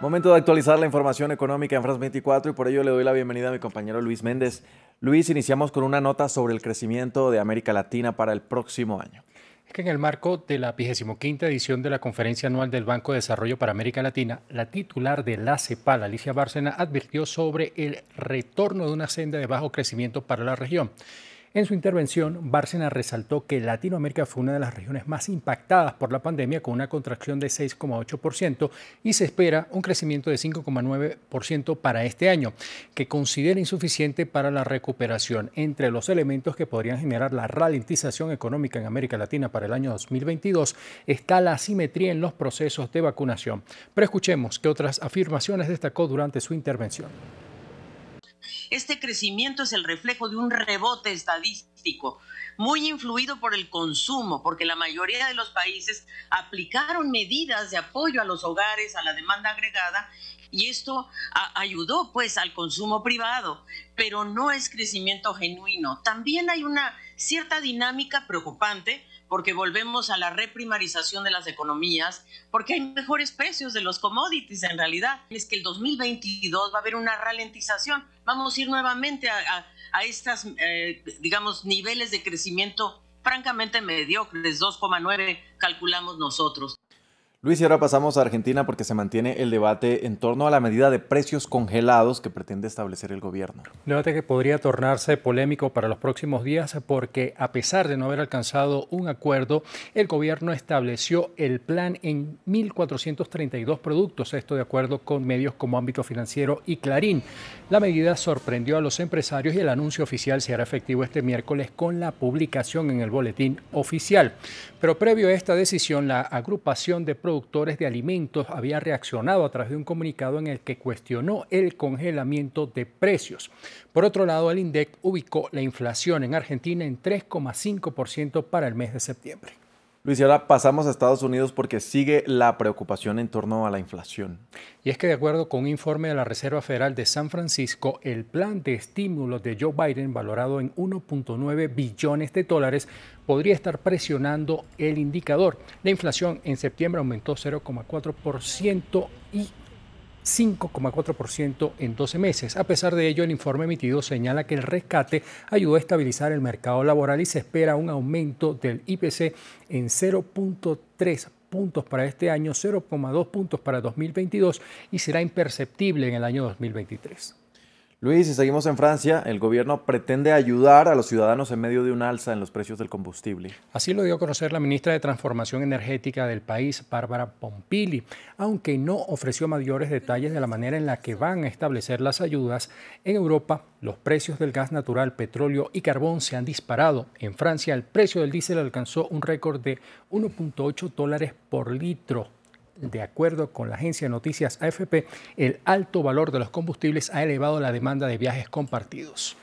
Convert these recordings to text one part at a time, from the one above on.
Momento de actualizar la información económica en France 24 y por ello le doy la bienvenida a mi compañero Luis Méndez. Luis, iniciamos con una nota sobre el crecimiento de América Latina para el próximo año. Es que en el marco de la 25 edición de la Conferencia Anual del Banco de Desarrollo para América Latina, la titular de la CEPAL, Alicia Bárcena, advirtió sobre el retorno de una senda de bajo crecimiento para la región. En su intervención, Bárcena resaltó que Latinoamérica fue una de las regiones más impactadas por la pandemia con una contracción de 6,8% y se espera un crecimiento de 5,9% para este año, que considera insuficiente para la recuperación. Entre los elementos que podrían generar la ralentización económica en América Latina para el año 2022 está la asimetría en los procesos de vacunación. Pero escuchemos qué otras afirmaciones destacó durante su intervención. Este crecimiento es el reflejo de un rebote estadístico, muy influido por el consumo, porque la mayoría de los países aplicaron medidas de apoyo a los hogares, a la demanda agregada, y esto ayudó pues al consumo privado, pero no es crecimiento genuino. También hay una cierta dinámica preocupante porque volvemos a la reprimarización de las economías, porque hay mejores precios de los commodities en realidad. Es que el 2022 va a haber una ralentización. Vamos a ir nuevamente a, a, estas, eh, digamos, niveles de crecimiento francamente mediocres, 2,9 calculamos nosotros. Luis, y ahora pasamos a Argentina porque se mantiene el debate en torno a la medida de precios congelados que pretende establecer el gobierno. Debate que podría tornarse polémico para los próximos días porque a pesar de no haber alcanzado un acuerdo, el gobierno estableció el plan en 1.432 productos, esto de acuerdo con medios como Ámbito Financiero y Clarín. La medida sorprendió a los empresarios y el anuncio oficial se hará efectivo este miércoles con la publicación en el boletín oficial. Pero previo a esta decisión, la agrupación de productores de alimentos había reaccionado a través de un comunicado en el que cuestionó el congelamiento de precios. Por otro lado, el INDEC ubicó la inflación en Argentina en 3,5% para el mes de septiembre. Luis, ahora pasamos a Estados Unidos porque sigue la preocupación en torno a la inflación. Y es que de acuerdo con un informe de la Reserva Federal de San Francisco, el plan de estímulos de Joe Biden, valorado en 1.9 billones de dólares, podría estar presionando el indicador. La inflación en septiembre aumentó 0,4% y 5,4% en 12 meses. A pesar de ello, el informe emitido señala que el rescate ayudó a estabilizar el mercado laboral y se espera un aumento del IPC en 0.3% puntos para este año, 0,2 puntos para 2022 y será imperceptible en el año 2023. Luis, si seguimos en Francia, el gobierno pretende ayudar a los ciudadanos en medio de un alza en los precios del combustible. Así lo dio a conocer la ministra de Transformación Energética del país, Bárbara Pompili, aunque no ofreció mayores detalles de la manera en la que van a establecer las ayudas. En Europa, los precios del gas natural, petróleo y carbón se han disparado. En Francia, el precio del diésel alcanzó un récord de 1.8 dólares por litro de acuerdo con la agencia de noticias AFP, el alto valor de los combustibles ha elevado la demanda de viajes compartidos.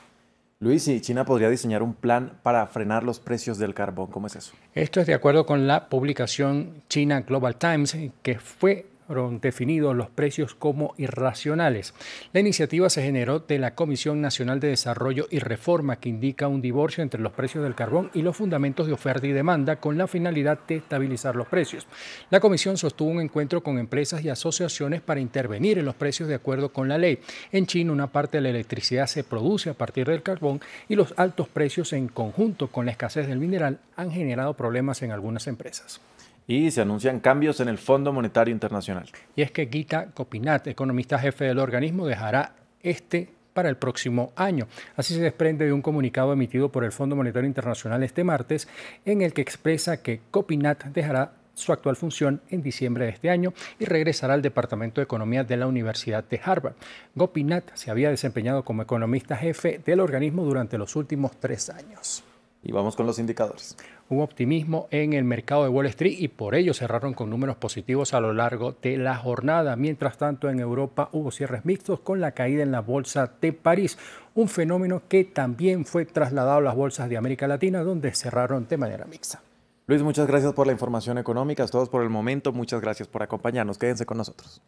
Luis, ¿y China podría diseñar un plan para frenar los precios del carbón? ¿Cómo es eso? Esto es de acuerdo con la publicación China Global Times, que fue definidos los precios como irracionales. La iniciativa se generó de la Comisión Nacional de Desarrollo y Reforma, que indica un divorcio entre los precios del carbón y los fundamentos de oferta y demanda con la finalidad de estabilizar los precios. La comisión sostuvo un encuentro con empresas y asociaciones para intervenir en los precios de acuerdo con la ley. En China, una parte de la electricidad se produce a partir del carbón y los altos precios en conjunto con la escasez del mineral han generado problemas en algunas empresas y se anuncian cambios en el Fondo Monetario Internacional. Y es que Gita Copinat, economista jefe del organismo, dejará este para el próximo año. Así se desprende de un comunicado emitido por el Fondo Monetario Internacional este martes en el que expresa que Copinat dejará su actual función en diciembre de este año y regresará al Departamento de Economía de la Universidad de Harvard. Gopinath se había desempeñado como economista jefe del organismo durante los últimos tres años. Y vamos con los indicadores. Un optimismo en el mercado de Wall Street y por ello cerraron con números positivos a lo largo de la jornada. Mientras tanto, en Europa hubo cierres mixtos con la caída en la bolsa de París, un fenómeno que también fue trasladado a las bolsas de América Latina, donde cerraron de manera mixta. Luis, muchas gracias por la información económica. Es todos por el momento. Muchas gracias por acompañarnos. Quédense con nosotros.